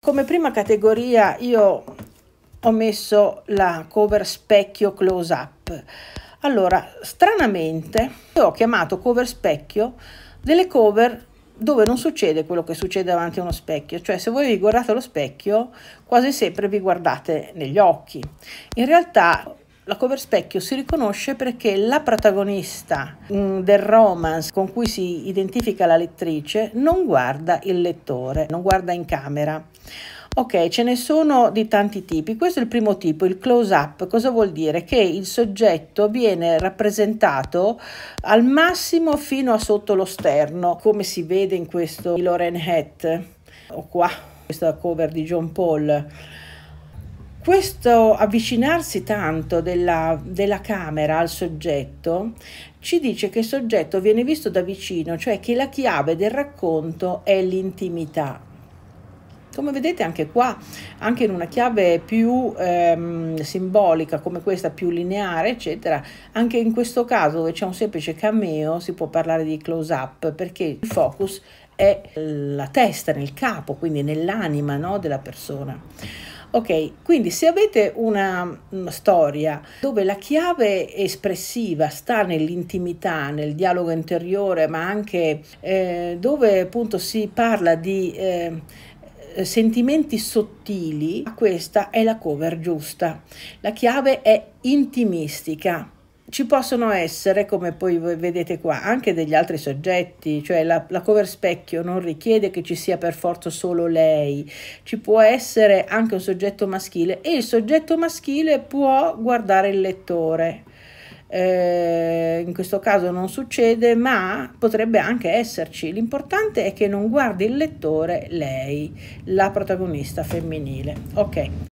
Come prima categoria io ho messo la cover specchio close up. Allora, stranamente ho chiamato cover specchio delle cover dove non succede quello che succede davanti a uno specchio, cioè se voi vi guardate allo specchio quasi sempre vi guardate negli occhi. In realtà la cover specchio si riconosce perché la protagonista mm, del romance con cui si identifica la lettrice non guarda il lettore, non guarda in camera. Ok, ce ne sono di tanti tipi. Questo è il primo tipo, il close up. Cosa vuol dire? Che il soggetto viene rappresentato al massimo fino a sotto lo sterno, come si vede in questo di Lauren Hat o qua, questa cover di John Paul questo avvicinarsi tanto della, della camera al soggetto ci dice che il soggetto viene visto da vicino, cioè che la chiave del racconto è l'intimità. Come vedete anche qua, anche in una chiave più ehm, simbolica come questa, più lineare, eccetera, anche in questo caso dove c'è un semplice cameo si può parlare di close-up perché il focus è la testa, nel capo, quindi nell'anima no, della persona. Ok, quindi se avete una, una storia dove la chiave espressiva sta nell'intimità, nel dialogo interiore, ma anche eh, dove appunto si parla di... Eh, sentimenti sottili, questa è la cover giusta. La chiave è intimistica ci possono essere, come poi vedete qua, anche degli altri soggetti, cioè la, la, cover specchio non richiede che ci sia per forza solo lei, ci può essere anche un soggetto maschile e il soggetto maschile può guardare il lettore. Eh, in questo caso non succede, ma potrebbe anche esserci. L'importante è che non guardi il lettore lei, la protagonista femminile. Ok.